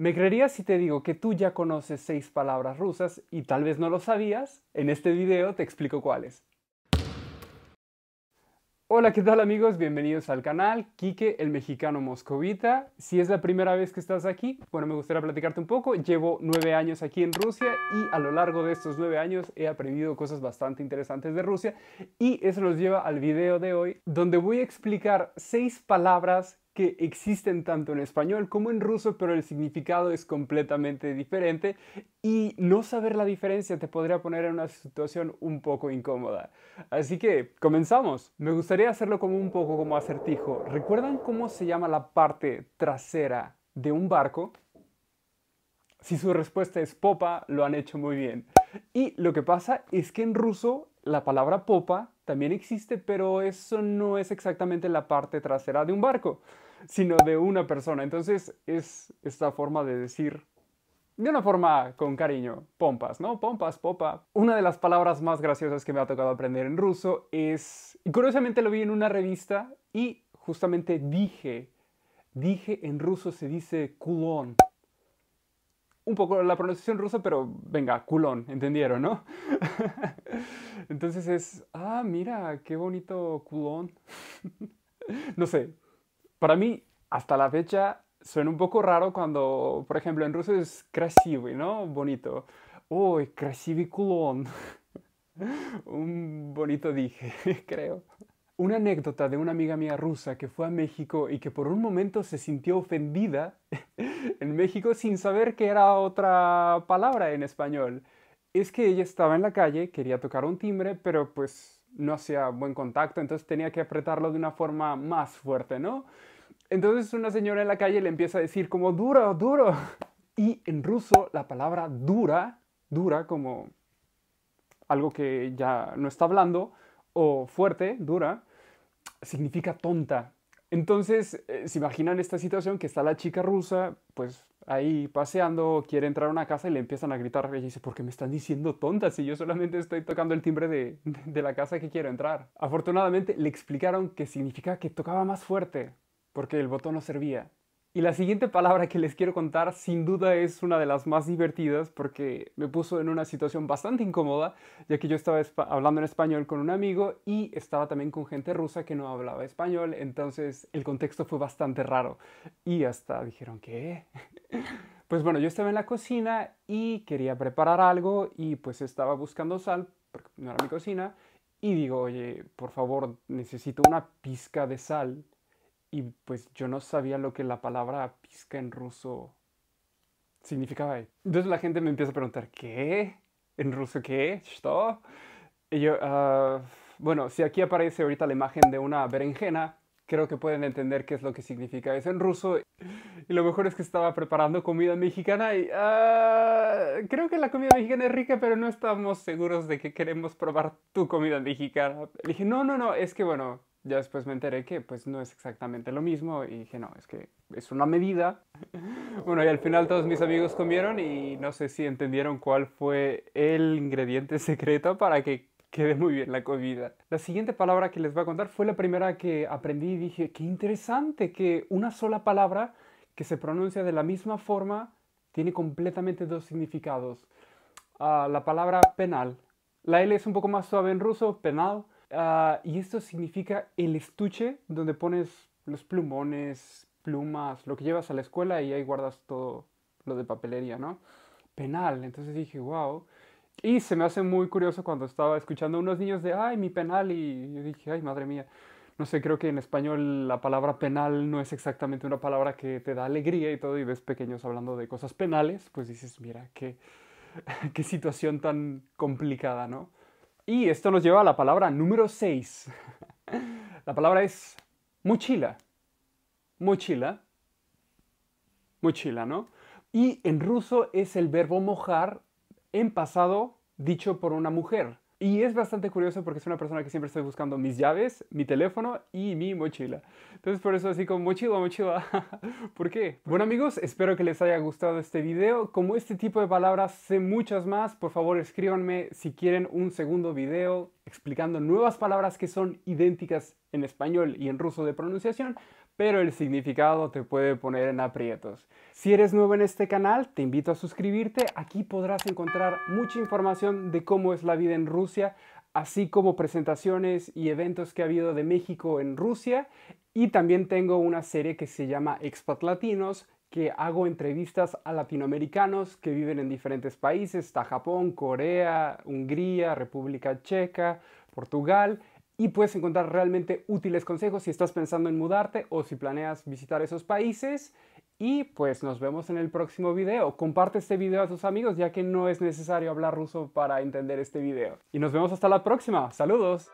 ¿Me creerías si te digo que tú ya conoces seis palabras rusas y tal vez no lo sabías? En este video te explico cuáles. Hola, ¿qué tal amigos? Bienvenidos al canal Quique, el mexicano moscovita. Si es la primera vez que estás aquí, bueno, me gustaría platicarte un poco. Llevo nueve años aquí en Rusia y a lo largo de estos nueve años he aprendido cosas bastante interesantes de Rusia y eso nos lleva al video de hoy, donde voy a explicar seis palabras que existen tanto en español como en ruso, pero el significado es completamente diferente y no saber la diferencia te podría poner en una situación un poco incómoda. Así que comenzamos. Me gustaría hacerlo como un poco como acertijo. ¿Recuerdan cómo se llama la parte trasera de un barco? Si su respuesta es popa, lo han hecho muy bien. Y lo que pasa es que en ruso la palabra popa también existe, pero eso no es exactamente la parte trasera de un barco, sino de una persona. Entonces es esta forma de decir, de una forma con cariño, pompas, ¿no? Pompas, popa. Una de las palabras más graciosas que me ha tocado aprender en ruso es, y curiosamente lo vi en una revista y justamente dije, dije en ruso se dice culón un poco la pronunciación rusa, pero venga, culón, ¿entendieron, no? Entonces es, ah, mira, qué bonito culón. no sé, para mí, hasta la fecha, suena un poco raro cuando, por ejemplo, en ruso es y ¿no? Bonito. Uy, oh, culón. un bonito dije, creo una anécdota de una amiga mía rusa que fue a México y que por un momento se sintió ofendida en México sin saber que era otra palabra en español. Es que ella estaba en la calle, quería tocar un timbre, pero pues no hacía buen contacto, entonces tenía que apretarlo de una forma más fuerte, ¿no? Entonces una señora en la calle le empieza a decir como duro, duro. Y en ruso la palabra dura, dura como algo que ya no está hablando, o fuerte, dura, significa tonta. Entonces, eh, se imaginan esta situación que está la chica rusa, pues ahí paseando, quiere entrar a una casa y le empiezan a gritar. Ella dice, ¿por qué me están diciendo tonta si yo solamente estoy tocando el timbre de, de la casa que quiero entrar? Afortunadamente le explicaron que significa que tocaba más fuerte, porque el botón no servía. Y la siguiente palabra que les quiero contar sin duda es una de las más divertidas porque me puso en una situación bastante incómoda, ya que yo estaba hablando en español con un amigo y estaba también con gente rusa que no hablaba español, entonces el contexto fue bastante raro. Y hasta dijeron, ¿qué? Pues bueno, yo estaba en la cocina y quería preparar algo y pues estaba buscando sal, porque no era mi cocina, y digo, oye, por favor, necesito una pizca de sal y pues yo no sabía lo que la palabra pizca en ruso significaba. Entonces la gente me empieza a preguntar, ¿qué? ¿En ruso qué? ¿Esto? Y yo, ah, bueno, si aquí aparece ahorita la imagen de una berenjena, creo que pueden entender qué es lo que significa eso en ruso. Y lo mejor es que estaba preparando comida mexicana y ah, creo que la comida mexicana es rica, pero no estamos seguros de que queremos probar tu comida mexicana. Le dije, no, no, no, es que bueno, ya después me enteré que pues no es exactamente lo mismo y dije, no, es que es una medida. bueno, y al final todos mis amigos comieron y no sé si entendieron cuál fue el ingrediente secreto para que quede muy bien la comida. La siguiente palabra que les voy a contar fue la primera que aprendí y dije, qué interesante que una sola palabra que se pronuncia de la misma forma tiene completamente dos significados. Ah, la palabra penal. La L es un poco más suave en ruso, penal, Ah, y esto significa el estuche donde pones los plumones, plumas, lo que llevas a la escuela y ahí guardas todo lo de papelería, ¿no? Penal. Entonces dije, wow. Y se me hace muy curioso cuando estaba escuchando a unos niños de, ay, mi penal. Y yo dije, ay, madre mía. No sé, creo que en español la palabra penal no es exactamente una palabra que te da alegría y todo. Y ves pequeños hablando de cosas penales, pues dices, mira, qué, qué situación tan complicada, ¿no? Y esto nos lleva a la palabra número 6. la palabra es mochila. Mochila. Mochila, ¿no? Y en ruso es el verbo mojar en pasado dicho por una mujer. Y es bastante curioso porque es una persona que siempre estoy buscando mis llaves, mi teléfono y mi mochila. Entonces por eso así como mochila, mochila. ¿Por qué? Bueno amigos, espero que les haya gustado este video. Como este tipo de palabras sé muchas más, por favor escríbanme si quieren un segundo video explicando nuevas palabras que son idénticas en español y en ruso de pronunciación pero el significado te puede poner en aprietos. Si eres nuevo en este canal, te invito a suscribirte. Aquí podrás encontrar mucha información de cómo es la vida en Rusia, así como presentaciones y eventos que ha habido de México en Rusia. Y también tengo una serie que se llama Expat Latinos, que hago entrevistas a latinoamericanos que viven en diferentes países, está Japón, Corea, Hungría, República Checa, Portugal, y puedes encontrar realmente útiles consejos si estás pensando en mudarte o si planeas visitar esos países. Y pues nos vemos en el próximo video. Comparte este video a tus amigos ya que no es necesario hablar ruso para entender este video. Y nos vemos hasta la próxima. Saludos.